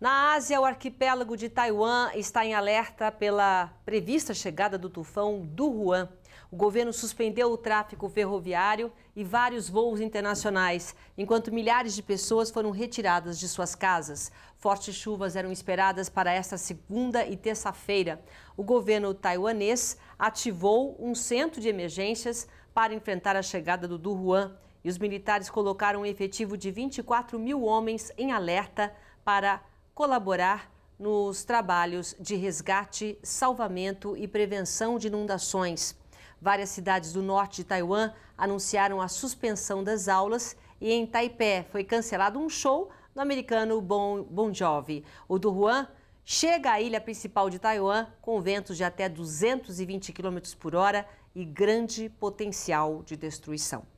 Na Ásia, o arquipélago de Taiwan está em alerta pela prevista chegada do tufão do Juan. O governo suspendeu o tráfego ferroviário e vários voos internacionais, enquanto milhares de pessoas foram retiradas de suas casas. Fortes chuvas eram esperadas para esta segunda e terça-feira. O governo taiwanês ativou um centro de emergências para enfrentar a chegada do Duhuan e os militares colocaram um efetivo de 24 mil homens em alerta para colaborar nos trabalhos de resgate, salvamento e prevenção de inundações. Várias cidades do norte de Taiwan anunciaram a suspensão das aulas e em Taipei foi cancelado um show do americano Bon, bon Jovi. O do Juan chega à ilha principal de Taiwan com ventos de até 220 km por hora e grande potencial de destruição.